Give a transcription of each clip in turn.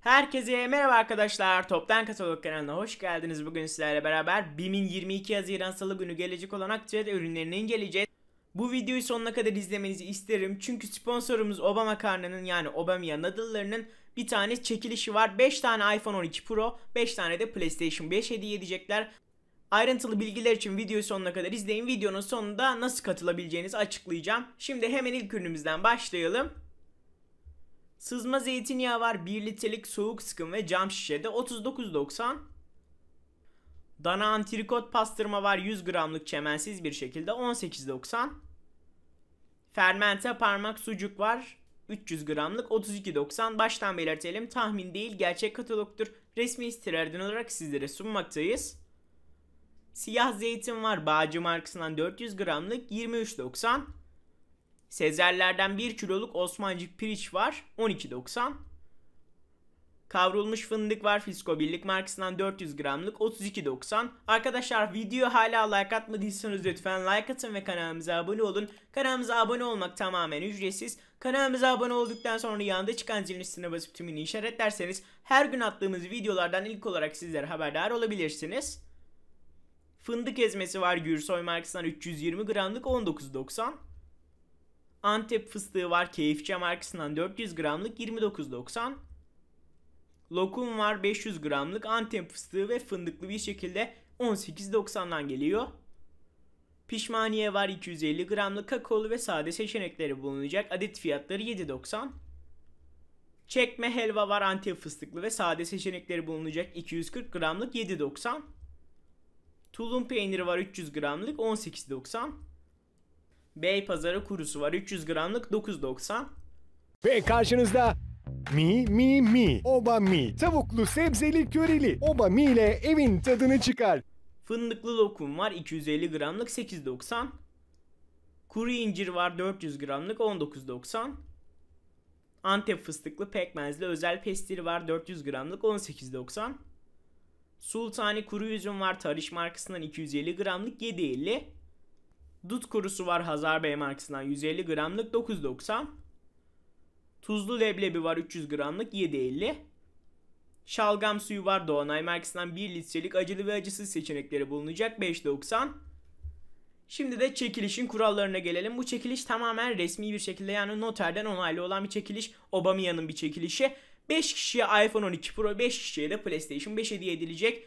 Herkese merhaba arkadaşlar. Toptan Katalog kanalına hoş geldiniz. Bugün sizlerle beraber BİM'in 22 Haziran Salı günü gelecek olan aktüel ürünlerini inceleyeceğiz. Bu videoyu sonuna kadar izlemenizi isterim. Çünkü sponsorumuz Obama Karnı'nın yani Obamia Nadal'larının bir tane çekilişi var. 5 tane iPhone 12 Pro, 5 tane de PlayStation 5 hediye edecekler. Ayrıntılı bilgiler için videoyu sonuna kadar izleyin. Videonun sonunda nasıl katılabileceğinizi açıklayacağım. Şimdi hemen ilk ürünümüzden başlayalım. Sızma zeytinyağı var 1 litrelik soğuk sıkım ve cam şişede 39.90. Dana antrikot pastırma var 100 gramlık çemensiz bir şekilde 18.90. Fermente parmak sucuk var 300 gramlık 32.90. Baştan belirtelim tahmin değil gerçek katalogtur. Resmi istilerden olarak sizlere sunmaktayız. Siyah zeytin var Bağcı markasından 400 gramlık 23.90. Sezerlerden 1 kiloluk Osmancık piriç var 12.90. Kavrulmuş fındık var Fisko Birlik markasından 400 gramlık 32.90. Arkadaşlar video hala like atmadıysanız lütfen like atın ve kanalımıza abone olun. Kanalımıza abone olmak tamamen ücretsiz. Kanalımıza abone olduktan sonra yanında çıkan zilin üstüne basıp tümünü işaretlerseniz her gün attığımız videolardan ilk olarak sizlere haberdar olabilirsiniz. Fındık ezmesi var Gürsoy markasından 320 gramlık 19.90. Antep fıstığı var keyifçe markasından 400 gramlık 29.90. Lokum var 500 gramlık Antep fıstığı ve fındıklı bir şekilde 18.90'dan geliyor. Pişmaniye var 250 gramlık kakaolu ve sade seçenekleri bulunacak. Adet fiyatları 7.90. Çekme helva var Antep fıstıklı ve sade seçenekleri bulunacak. 240 gramlık 7.90. Tulum peyniri var 300 gramlık 18.90. Bey pazarı kurusu var. 300 gramlık 9.90. Ve karşınızda Mi Mi Mi Oba Mi Tavuklu sebzeli körili Oba Mi ile evin tadını çıkar. Fındıklı lokum var 250 gramlık 8.90. Kuru incir var 400 gramlık 19.90. Antep fıstıklı pekmezli özel pestili var 400 gramlık 18.90. Sultani kuru üzüm var Tarış markasından 250 gramlık 7.50. Dut kurusu var Hazar Bey markasından 150 gramlık 9.90. Tuzlu leblebi var 300 gramlık 7.50. Şalgam suyu var Doğanay markasından 1 litrelik acılı ve acısız seçenekleri bulunacak 5.90. Şimdi de çekilişin kurallarına gelelim. Bu çekiliş tamamen resmi bir şekilde yani noterden onaylı olan bir çekiliş. Obamiya'nın bir çekilişi. 5 kişiye iPhone 12 Pro, 5 kişiye de PlayStation 5 hediye edilecek.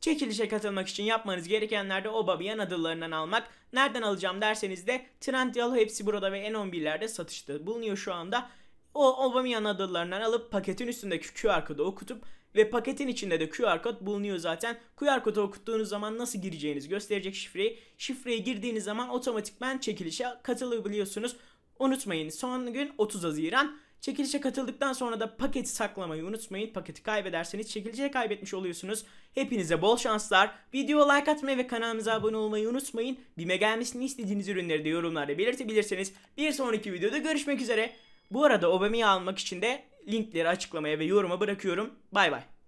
Çekilişe katılmak için yapmanız gerekenler de Obabiyan adıllarından almak. Nereden alacağım derseniz de Trendyol hepsi burada ve N11'lerde satışta bulunuyor şu anda. O Obabiyan adıllarından alıp paketin üstündeki QR kodu okutup ve paketin içinde de QR kod bulunuyor zaten. QR kodu okuttuğunuz zaman nasıl gireceğiniz gösterecek şifreyi. Şifreyi girdiğiniz zaman otomatikmen çekilişe katılabiliyorsunuz. Unutmayın son gün 30 Haziran. Çekilişe katıldıktan sonra da paketi saklamayı unutmayın. Paketi kaybederseniz çekilişe kaybetmiş oluyorsunuz. Hepinize bol şanslar. Videoya like atmayı ve kanalımıza abone olmayı unutmayın. BİM'e gelmesini istediğiniz ürünleri de yorumlarda belirtebilirsiniz. Bir sonraki videoda görüşmek üzere. Bu arada Obami'yi almak için de linkleri açıklamaya ve yoruma bırakıyorum. Bay bay.